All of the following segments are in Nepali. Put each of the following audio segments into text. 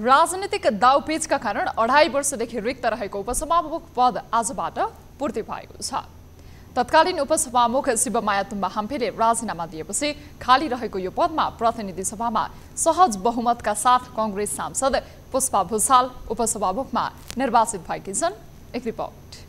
राजनीतिक दाउपेचका कारण अढाई वर्षदेखि रिक्त रहेको उपसभामुख पद आजबाट पूर्ति भएको छ तत्कालीन उपसभामुख शिवमाया तुम्बा हाम्फेले राजीनामा दिएपछि खाली रहेको यो पदमा प्रतिनिधि सभामा सहज बहुमतका साथ कङ्ग्रेस सांसद पुष्पा भूषाल उपसभामुखमा निर्वाचित भएकी छन् एक रिपोर्ट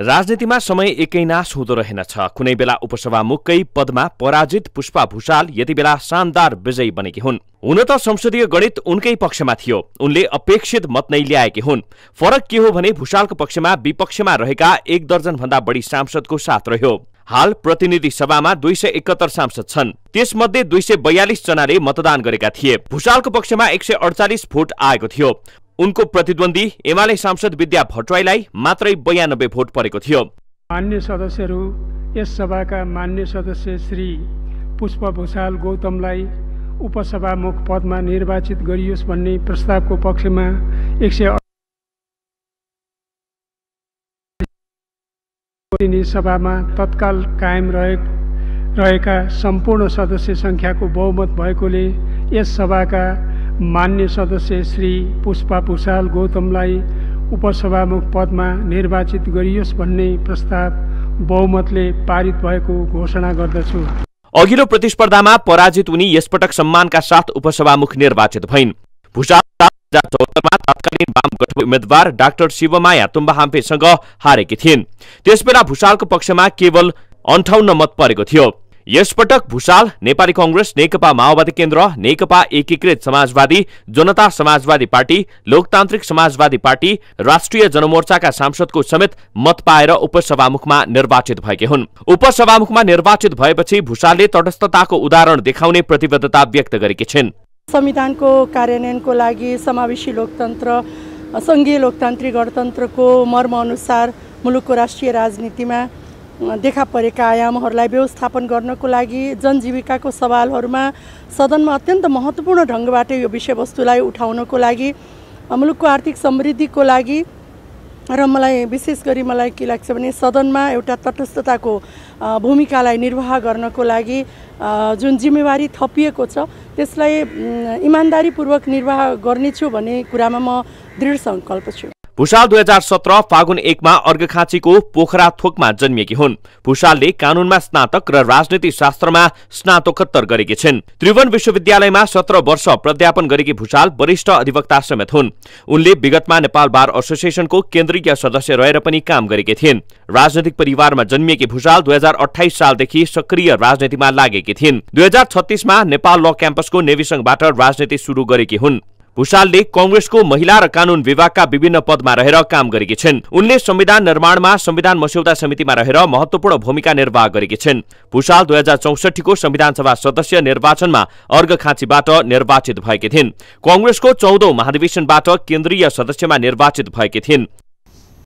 राजनीतिमा समय एकैनाश हुँदो रहेनछ कुनै बेला उपसभामुखकै पदमा पराजित पुष्पा भूषाल यति बेला शानदार विजयी बनेकी हुन् हुन त संसदीय गणित उनकै पक्षमा थियो उनले अपेक्षित मत नै ल्याएकी हुन् फरक के हो भने भूषालको पक्षमा विपक्षमा रहेका एक दर्जन भन्दा बढी सांसदको साथ रह्यो हाल प्रतिनिधि सभामा दुई सय एकहत्तर सांसद छन् त्यसमध्ये दुई सय बयालिस जनाले मतदान गरेका थिए भूषालको पक्षमा एक सय अडचालिस भोट आएको थियो उनको प्रतिद्वन्दी एमाले सांसद विद्या भट्टराईलाई मात्रै बयानब्बे भोट परेको थियो मान्य सदस्यहरू यस सभाका मान्य सदस्य श्री पुष्प भूषाल गौतमलाई उपसभामुख पदमा निर्वाचित गरियोस् भन्ने प्रस्तावको पक्षमा एक सय सभामा तत्काल कायम रहे रहेका सम्पूर्ण सदस्य सङ्ख्याको बहुमत भएकोले यस सभाका मान्य सदस्य श्री पुष्पा भूषाल गौतमलाई उपसभामुख पदमा निर्वाचित गरियोस् भन्ने प्रस्ताव बहुमतले पारित भएको घोषणा गर्दछु अघिल्लो प्रतिस्पर्धामा पराजित उनी यसपटक सम्मानका साथ उपसभामुख निर्वाचित भइन् तत्कालीन उम्मेद्वार डाक्टर शिवमाया तुम्बाहाम्फेसँग हारेकी थिइन् त्यसबेला भूषालको पक्षमा केवल अन्ठाउन्न मत परेको थियो यसपटक भूषाल नेपाली कंग्रेस नेकपा माओवादी केन्द्र नेकपा एकीकृत समाजवादी जनता समाजवादी पार्टी लोकतान्त्रिक समाजवादी पार्टी राष्ट्रिय जनमोर्चाका सांसदको समेत मत पाएर उपसभामुखमा निर्वाचित भएकी हुन् उपसभामुखमा निर्वाचित भएपछि भूषालले तटस्थताको उदाहरण देखाउने प्रतिबद्धता व्यक्त गरेकी छिन् संविधानको कार्यान्वयनको लागि समावेशी लोकतन्त्र संघीय लोकतान्त्रिक गणतन्त्रको मर्म अनुसार मुलुकको राष्ट्रिय राजनीतिमा देखा परेका आयामहरूलाई व्यवस्थापन गर्नको लागि जनजीविकाको सवालहरूमा सदनमा अत्यन्त महत्त्वपूर्ण ढङ्गबाट यो विषयवस्तुलाई उठाउनको लागि मुलुकको आर्थिक समृद्धिको लागि र मलाई विशेष गरी मलाई के लाग्छ भने सदनमा एउटा तटस्थताको भूमिकालाई निर्वाह गर्नको लागि जुन जिम्मेवारी थपिएको छ त्यसलाई इमान्दारीपूर्वक निर्वाह गर्नेछु भन्ने कुरामा म दृढ सङ्कल्प छु भूषाल दुई हजार सत्र फागुन एकमा अर्घखाँचीको पोखरा थोकमा जन्मिएकी हुन् भूषालले कानूनमा स्नातक र राजनीति शास्त्रमा स्नातोत्तर गरेकी छिन् त्रिभुवन विश्वविद्यालयमा सत्र वर्ष प्रध्यापन गरेकी भूषाल वरिष्ठ अधिवक्ता समेत हुन् उनले विगतमा नेपाल बार एसोसिएसनको केन्द्रीय सदस्य रहेर पनि काम गरेकी थिइन् राजनैतिक परिवारमा जन्मिएकी भूषाल दुई हजार अठाइस सालदेखि सक्रिय राजनीतिमा लागेकी थिइन् दुई हजार छत्तिसमा नेपाल ल क्याम्पसको नेविसङ्घबाट राजनीति सुरु गरेकी हुन् भूषालले कंग्रेसको महिला र कानून विभागका विभिन्न पदमा रहेर काम गरेकी छिन् उनले संविधान निर्माणमा संविधान मस्यौदा समितिमा रहेर महत्वपूर्ण भूमिका निर्वाह गरेकी छिन् भूषाल दुई हजार चौसठीको सभा सदस्य निर्वाचनमा अर्घखाँचीबाट निर्वाचित भएकी थिइन् कंग्रेसको चौधौं महाधिवेशनबाट केन्द्रीय सदस्यमा निर्वाचित भएकी थिइन्